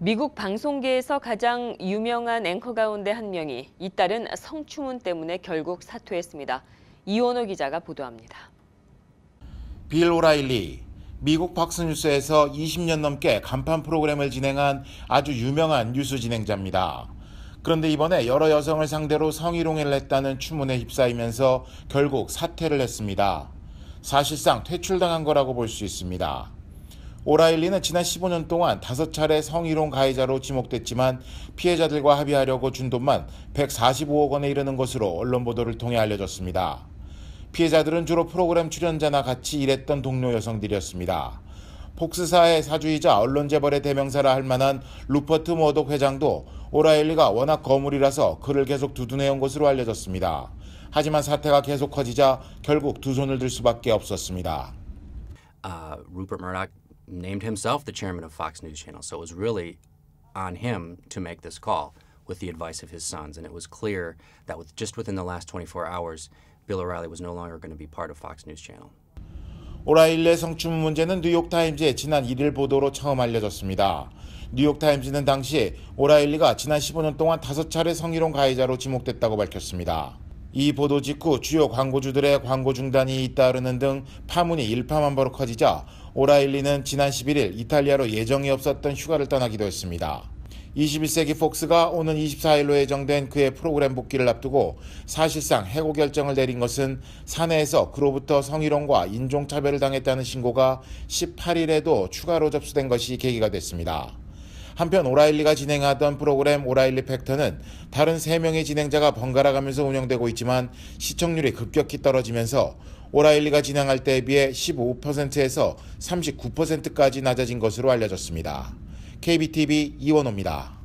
미국 방송계에서 가장 유명한 앵커 가운데 한 명이 잇따른 성추문 때문에 결국 사퇴했습니다. 이원호 기자가 보도합니다. 빌 오라일리, 미국 박스뉴스에서 20년 넘게 간판 프로그램을 진행한 아주 유명한 뉴스 진행자입니다. 그런데 이번에 여러 여성을 상대로 성희롱을 했다는 추문에 휩싸이면서 결국 사퇴를 했습니다. 사실상 퇴출당한 거라고 볼 수 있습니다. 오라일리는 지난 15년 동안 5차례 성희롱 가해자로 지목됐지만 피해자들과 합의하려고 준 돈만 145억 원에 이르는 것으로 언론 보도를 통해 알려졌습니다. 피해자들은 주로 프로그램 출연자나 같이 일했던 동료 여성들이었습니다. 폭스사의 사주이자 언론재벌의 대명사라 할 만한 루퍼트 모독 회장도 오라일리가 워낙 거물이라서 그를 계속 두둔해온 것으로 알려졌습니다. 하지만 사태가 계속 커지자 결국 두 손을 들 수밖에 없었습니다. Uh, named himself the chairman of Fox News Channel, so it was really on him to make this call with the advice of his sons. And it was clear that with just within the last 24 hours, Bill O'Reilly was no longer going to be part of Fox News Channel. 오라일레 성추문 문제는 뉴욕타임즈에 지난 1일 보도로 처음 알려졌습니다. 뉴욕타임즈는 당시 오라일리가 지난 15년 동안 5차례 성희롱 가해자로 지목됐다고 밝혔습니다. 이 보도 직후 주요 광고주들의 광고 중단이 잇따르는 등 파문이 일파만보로 커지자 오라일리는 지난 11일 이탈리아로 예정이 없었던 휴가를 떠나기도 했습니다. 21세기 폭스가 오는 24일로 예정된 그의 프로그램 복귀를 앞두고 사실상 해고 결정을 내린 것은 사내에서 그로부터 성희롱과 인종차별을 당했다는 신고가 18일에도 추가로 접수된 것이 계기가 됐습니다. 한편 오라일리가 진행하던 프로그램 오라일리 팩터는 다른 3명의 진행자가 번갈아 가면서 운영되고 있지만 시청률이 급격히 떨어지면서 오라일리가 진행할 때에 비해 15%에서 39%까지 낮아진 것으로 알려졌습니다. KBTV 이원호입니다.